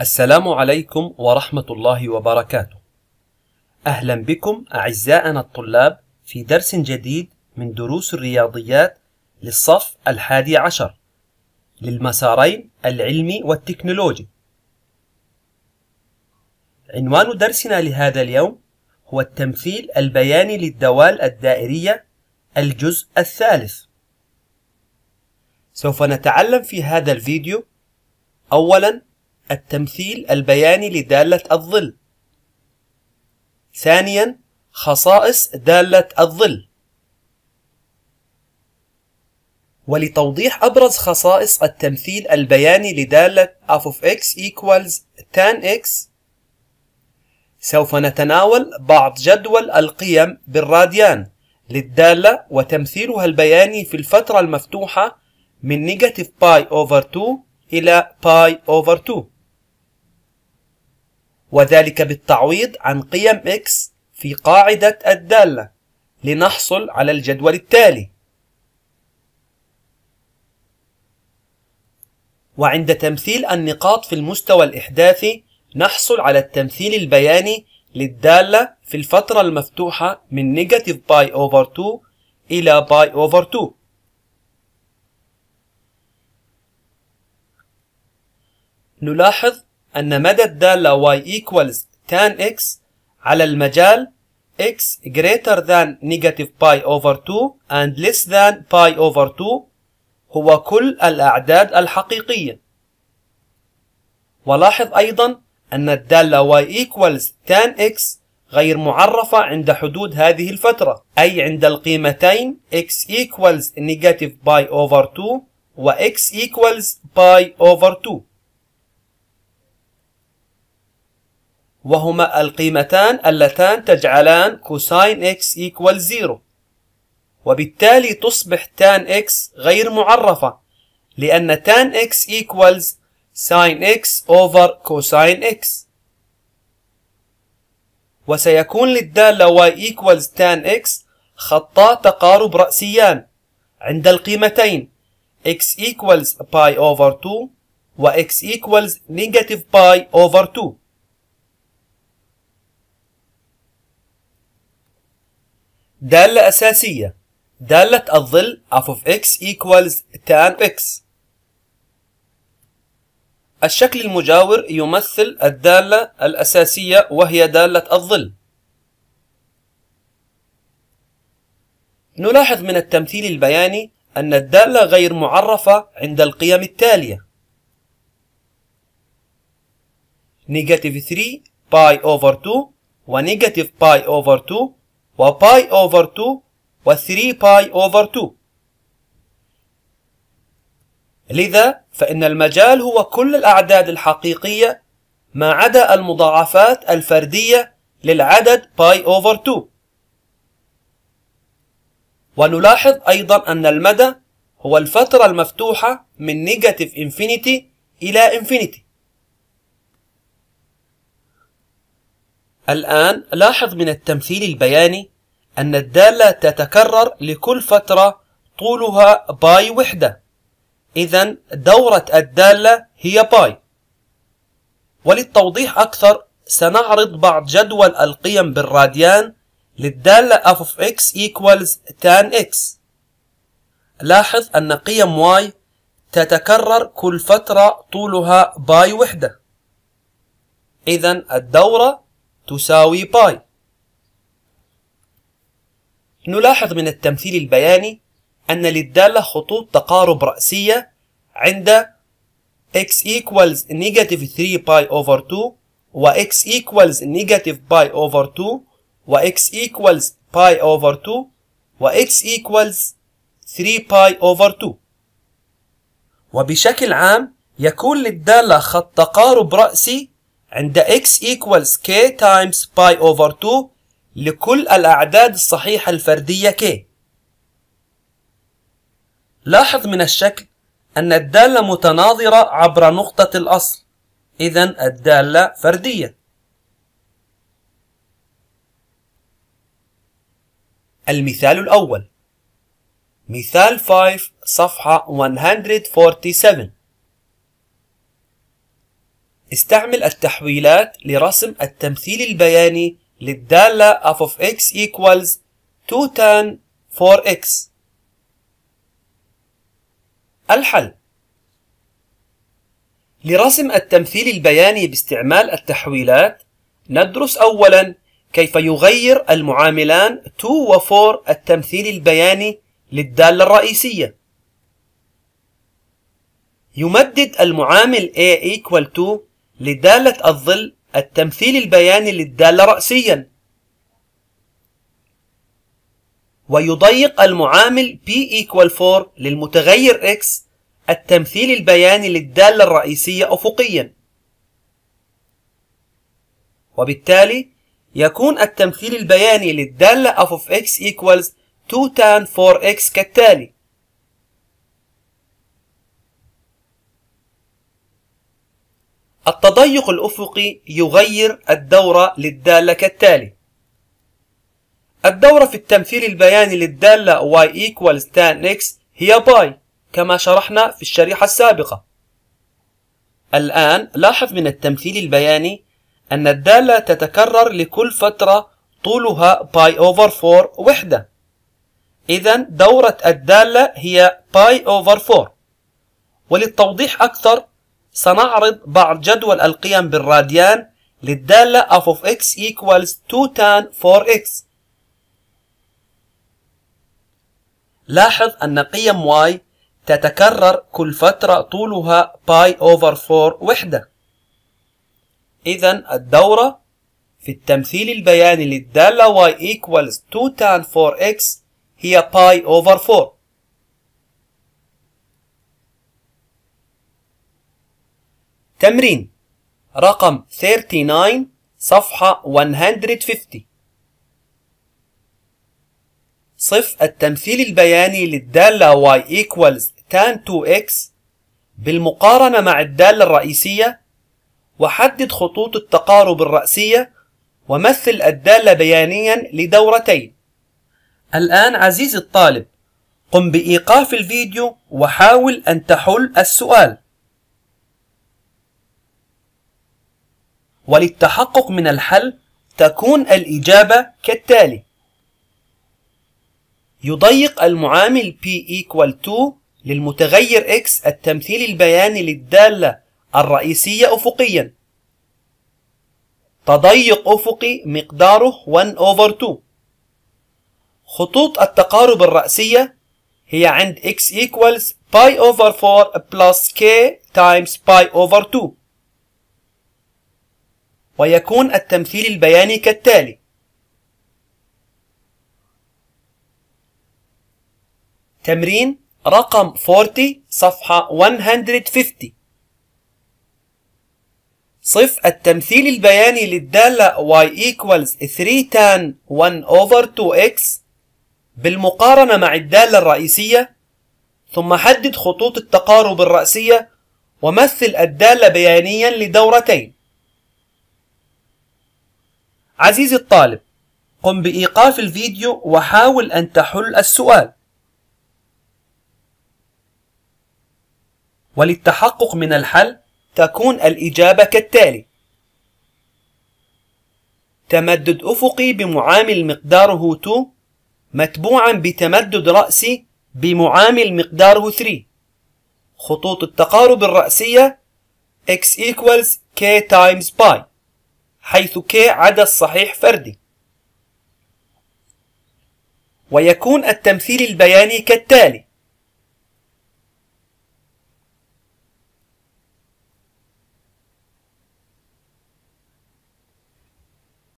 السلام عليكم ورحمة الله وبركاته. أهلا بكم أعزائنا الطلاب في درس جديد من دروس الرياضيات للصف الحادي عشر للمسارين العلمي والتكنولوجي. عنوان درسنا لهذا اليوم هو التمثيل البياني للدوال الدائرية الجزء الثالث. سوف نتعلم في هذا الفيديو أولاً التمثيل البياني لدالة الظل. ثانيا خصائص دالة الظل. ولتوضيح أبرز خصائص التمثيل البياني لدالة f of x equals tan x سوف نتناول بعض جدول القيم بالراديان للدالة وتمثيلها البياني في الفترة المفتوحة من negative pi over 2 إلى pi over 2 وذلك بالتعويض عن قيم x في قاعدة الدالة لنحصل على الجدول التالي وعند تمثيل النقاط في المستوى الإحداثي نحصل على التمثيل البياني للدالة في الفترة المفتوحة من نيجاتيف باي أوفر 2 إلى باي أوفر 2 نلاحظ أن مدى الدالة y equals tan x على المجال x greater than negative pi over 2 and less than pi over 2 هو كل الأعداد الحقيقية ولاحظ أيضا أن الدالة y equals tan x غير معرفة عند حدود هذه الفترة أي عند القيمتين x equals negative pi over 2 و x equals pi over 2 وهما القيمتان اللتان تجعلان كوساين اكس ايكوال زيرو وبالتالي تصبح تان اكس غير معرفة لأن تان اكس ايكوالز ساين اكس over كوساين اكس وسيكون للدالة y equals tan x خطا تقارب رأسيان عند القيمتين x equals pi over 2 و x equals negative pi over 2 دالة أساسية دالة الظل f of x equals tan x الشكل المجاور يمثل الدالة الأساسية وهي دالة الظل نلاحظ من التمثيل البياني أن الدالة غير معرفة عند القيم التالية negative 3 pi over 2 و negative pi over 2 وباي over 2 و3 باي over 2 لذا فإن المجال هو كل الأعداد الحقيقية ما عدا المضاعفات الفردية للعدد باي over 2 ونلاحظ أيضا أن المدى هو الفترة المفتوحة من نيجاتيف انفينيتي إلى انفينيتي الآن لاحظ من التمثيل البياني أن الدالة تتكرر لكل فترة طولها باي وحدة إذا دورة الدالة هي باي وللتوضيح أكثر سنعرض بعض جدول القيم بالراديان للدالة f of x equals tan x لاحظ أن قيم y تتكرر كل فترة طولها باي وحدة إذا الدورة تساوي باي نلاحظ من التمثيل البياني أن للدالة خطوط تقارب رأسية عند x equals negative 3 pi over 2 و x equals negative pi over 2 و x equals pi over 2 و x equals 3 pi over 2 وبشكل عام يكون للدالة خط تقارب رأسي عند x equals k times pi over 2 لكل الأعداد الصحيحة الفردية k لاحظ من الشكل أن الدالة متناظرة عبر نقطة الأصل إذا الدالة فردية المثال الأول مثال 5 صفحة 147 استعمل التحويلات لرسم التمثيل البياني للدالة f of x equals 2 tan 4x الحل لرسم التمثيل البياني باستعمال التحويلات ندرس أولا كيف يغير المعاملان 2 و 4 التمثيل البياني للدالة الرئيسية يمدد المعامل A equal to لدالة الظل التمثيل البياني للدالة رأسيا ويضيق المعامل P equal 4 للمتغير X التمثيل البياني للدالة الرئيسية أفقيا وبالتالي يكون التمثيل البياني للدالة f of x equals 2 tan 4x كالتالي التضيق الأفقي يغير الدورة للدالة كالتالي الدورة في التمثيل البياني للدالة y equals tan x هي باي كما شرحنا في الشريحة السابقة الآن لاحظ من التمثيل البياني أن الدالة تتكرر لكل فترة طولها باي أوفر 4 وحدة إذا دورة الدالة هي باي أوفر 4 وللتوضيح أكثر سنعرض بعض جدول القيم بالراديان للدالة f of x equals 2 tan 4x لاحظ أن قيم y تتكرر كل فترة طولها باي over 4 وحدة إذا الدورة في التمثيل البياني للدالة y equals 2 tan 4x هي باي over 4 تمرين رقم 39 صفحة 150 صف التمثيل البياني للدالة y equals tan 2x بالمقارنة مع الدالة الرئيسية وحدد خطوط التقارب الرأسية ومثل الدالة بيانيا لدورتين الآن عزيزي الطالب قم بإيقاف الفيديو وحاول أن تحل السؤال وللتحقق من الحل تكون الإجابة كالتالي يضيق المعامل P equal to للمتغير X التمثيل البياني للدالة الرئيسية أفقيا تضيق أفقي مقداره 1 over 2 خطوط التقارب الرأسية هي عند X equals pi over 4 plus K times pi over 2 ويكون التمثيل البياني كالتالي تمرين رقم 40 صفحة 150 صف التمثيل البياني للدالة y equals 3 tan 1 over 2x بالمقارنة مع الدالة الرئيسية ثم حدد خطوط التقارب الرأسية ومثل الدالة بيانيا لدورتين عزيزي الطالب قم بإيقاف الفيديو وحاول أن تحل السؤال وللتحقق من الحل تكون الإجابة كالتالي تمدد أفقي بمعامل مقداره 2 متبوعا بتمدد رأسي بمعامل مقداره 3 خطوط التقارب الرأسية x equals k times pi حيث K عدد صحيح فردي ويكون التمثيل البياني كالتالي